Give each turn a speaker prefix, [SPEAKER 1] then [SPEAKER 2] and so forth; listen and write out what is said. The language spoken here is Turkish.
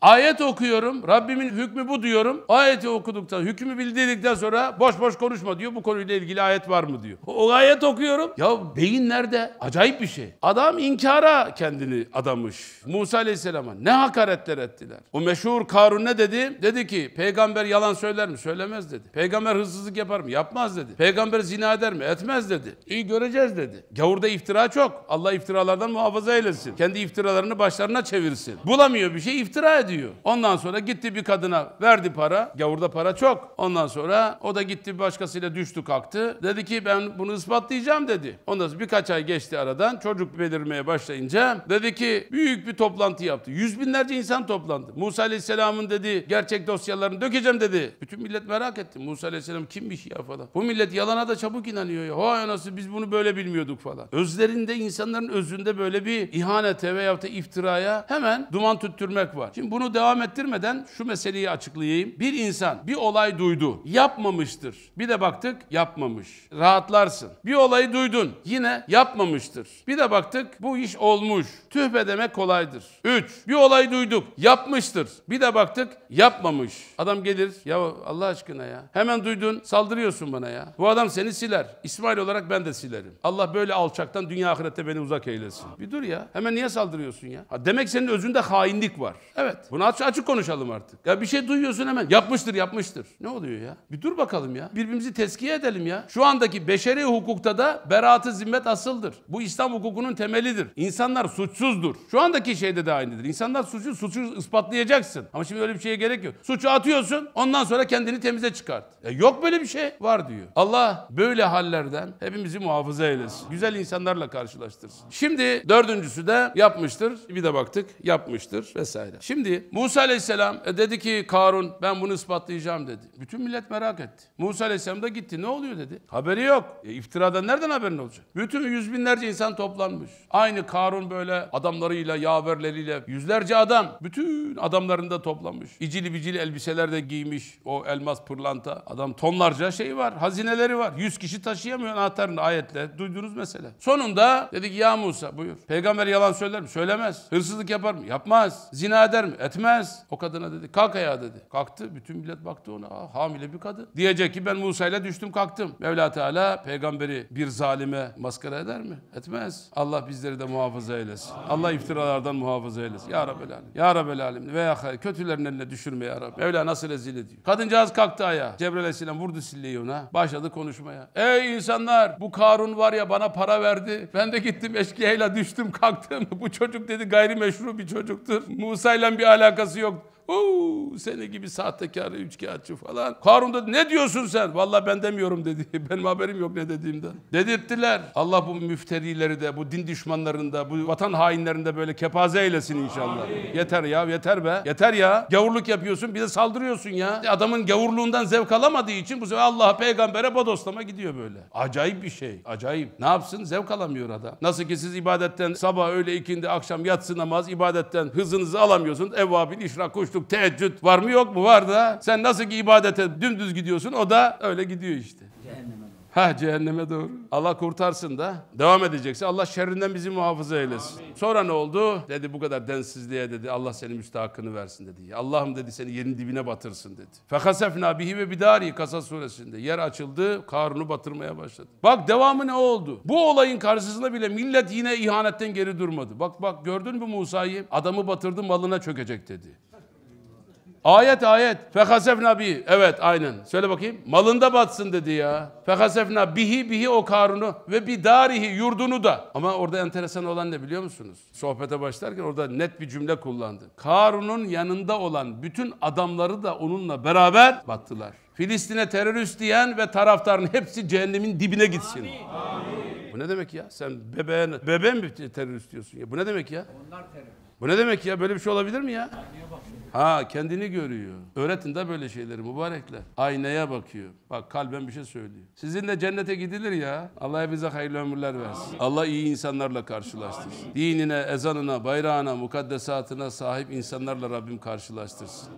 [SPEAKER 1] Ayet okuyorum. Rabbimin hükmü bu diyorum. Ayeti okuduktan, hükmü bildirdikten sonra boş boş konuşma diyor. Bu konuyla ilgili ayet var mı diyor. O ayet okuyorum. Ya beyin nerede? Acayip bir şey. Adam inkara kendini adamış. Musa Aleyhisselam'a ne hakaretler ettiler. O meşhur Karun ne dedi? Dedi ki peygamber yalan söyler mi? Söylemez dedi. Peygamber hırsızlık yapar mı? Yapmaz dedi. Peygamber zina eder mi? Etmez dedi. İyi göreceğiz dedi. Gavurda iftira çok. Allah iftiralardan muhafaza eylesin. Kendi iftiralarını başlarına çevirsin. Bulamıyor bir şey iftira ediyor diyor. Ondan sonra gitti bir kadına verdi para. Gavurda para çok. Ondan sonra o da gitti bir başkasıyla düştü kalktı. Dedi ki ben bunu ispatlayacağım dedi. Ondan sonra birkaç ay geçti aradan. Çocuk belirmeye başlayınca dedi ki büyük bir toplantı yaptı. Yüz binlerce insan toplandı. Musa Aleyhisselam'ın dedi gerçek dosyalarını dökeceğim dedi. Bütün millet merak etti. Musa Aleyhisselam kimmiş ya falan. Bu millet yalana da çabuk inanıyor ya. Vay anası biz bunu böyle bilmiyorduk falan. Özlerinde insanların özünde böyle bir ihanete veyahut da iftiraya hemen duman tüttürmek var. Şimdi bunu bunu devam ettirmeden şu meseleyi açıklayayım. Bir insan bir olay duydu, yapmamıştır. Bir de baktık yapmamış. Rahatlarsın. Bir olayı duydun, yine yapmamıştır. Bir de baktık bu iş olmuş. Tüh be demek kolaydır. 3. Bir olay duyduk, yapmıştır. Bir de baktık yapmamış. Adam gelir, ya Allah aşkına ya. Hemen duydun, saldırıyorsun bana ya. Bu adam seni siler. İsmail olarak ben de silerim. Allah böyle alçaktan dünya ahirette beni uzak eylesin. Bir dur ya. Hemen niye saldırıyorsun ya? Ha, demek senin özünde hainlik var. Evet. Bunu aç, açık konuşalım artık. Ya bir şey duyuyorsun hemen yapmıştır yapmıştır. Ne oluyor ya? Bir dur bakalım ya. Birbirimizi teskiye edelim ya. Şu andaki beşeri hukukta da beraatı zimmet asıldır. Bu İslam hukukunun temelidir. İnsanlar suçsuzdur. Şu andaki şeyde de aynıdır. İnsanlar suçu suçu ispatlayacaksın. Ama şimdi öyle bir şeye gerek yok. Suçu atıyorsun ondan sonra kendini temize çıkart. Ya e yok böyle bir şey. Var diyor. Allah böyle hallerden hepimizi muhafaza eylesin. Güzel insanlarla karşılaştırsın. Şimdi dördüncüsü de yapmıştır. Bir de baktık yapmıştır vesaire. Şimdi Musa Aleyhisselam e, dedi ki Karun ben bunu ispatlayacağım dedi. Bütün millet merak etti. Musa Aleyhisselam da gitti. Ne oluyor dedi. Haberi yok. E, iftiradan nereden haberin olacak? Bütün yüz binlerce insan toplanmış. Aynı Karun böyle adamlarıyla, yaverleriyle yüzlerce adam. Bütün adamlarında toplanmış. İcili bicili elbiseler de giymiş. O elmas pırlanta. Adam tonlarca şey var. Hazineleri var. Yüz kişi taşıyamıyor anahtarını ayetle. Duydunuz mesele. Sonunda dedi ki ya Musa buyur. Peygamber yalan söyler mi? Söylemez. Hırsızlık yapar mı? Yapmaz. Zina eder mi? Et Etmez. O kadına dedi kalk ayağa dedi. Kalktı. Bütün millet baktı ona. Aa, ah, hamile bir kadın. Diyecek ki ben Musa ile düştüm kalktım. Mevla Teala peygamberi bir zalime maskara eder mi? Etmez. Allah bizleri de muhafaza eylesin. Amin. Allah iftiralardan muhafaza eylesin. Ya Rabbel Alem. Ya Rabbel Alem. Veya kötülerin eline düşürme ya Rabbi. Mevla nasıl rezil ediyor. Kadıncağız kalktı ayağa. Cebrail Aleyhisselam vurdu silleyi ona. Başladı konuşmaya. Ey insanlar bu Karun var ya bana para verdi. Ben de gittim eşkıyayla düştüm kalktım. bu çocuk dedi gayrimeşru bir çocuktur. Musa ile bir alem alakası yok. Oo, seni gibi sahtekar, üçkağıtçı falan. Karun dedi ne diyorsun sen? Vallahi ben demiyorum dedi. Benim haberim yok ne dediğimden. Dedirttiler. Allah bu müfterileri de, bu din düşmanlarında, bu vatan hainlerinde böyle kepaze eylesin inşallah. Amin. Yeter ya, yeter be. Yeter ya. Gavurluk yapıyorsun, bir de saldırıyorsun ya. E, adamın gavurluğundan zevk alamadığı için bu sefer Allah'a, peygambere bodoslama gidiyor böyle. Acayip bir şey. Acayip. Ne yapsın? Zevk alamıyor adam. Nasıl ki siz ibadetten sabah, öğle, ikindi, akşam, yatsı namaz, ibadetten hızınızı alamıyorsunuz. Evvabil, işrak, kuştu, kalkıp teheccüd var mı yok mu var da sen nasıl ki ibadete dümdüz gidiyorsun o da öyle gidiyor işte. Cehenneme. Ha cehenneme doğru. Allah kurtarsın da devam edeceksin Allah şerrinden bizi muhafaza eylesin. Amin. Sonra ne oldu? Dedi bu kadar densizliğe dedi Allah senin müstahakkını versin dedi. Allah'ım dedi seni yerin dibine batırsın dedi. Fekasefna bihi ve bidari Kasas suresinde yer açıldı Karun'u batırmaya başladı. Bak devamı ne oldu? Bu olayın karşısında bile millet yine ihanetten geri durmadı. Bak bak gördün mü Musa'yı? Adamı batırdı malına çökecek dedi. Ayet ayet. Fekasefna Nabi, Evet aynen. Söyle bakayım. Malında batsın dedi ya. Fekasefna bihi bihi o Karun'u ve bir darihi yurdunu da. Ama orada enteresan olan ne biliyor musunuz? Sohbete başlarken orada net bir cümle kullandı. Karun'un yanında olan bütün adamları da onunla beraber battılar. Filistin'e terörist diyen ve taraftarın hepsi cehennemin dibine gitsin. Amin. Bu ne demek ya? Sen bebeğe, bebeğe mi terörist diyorsun ya? Bu ne demek ya? Onlar terörist. Bu ne demek ya? Böyle bir şey olabilir mi ya? Amin. Ha kendini görüyor. Öğretin de böyle şeyleri mübarekler. Aynaya bakıyor. Bak kalben bir şey söylüyor. Sizinle cennete gidilir ya. Allah bize hayırlı ömürler versin. Amin. Allah iyi insanlarla karşılaştırsın. Dinine, ezanına, bayrağına, mukaddesatına sahip insanlarla Rabbim karşılaştırsın.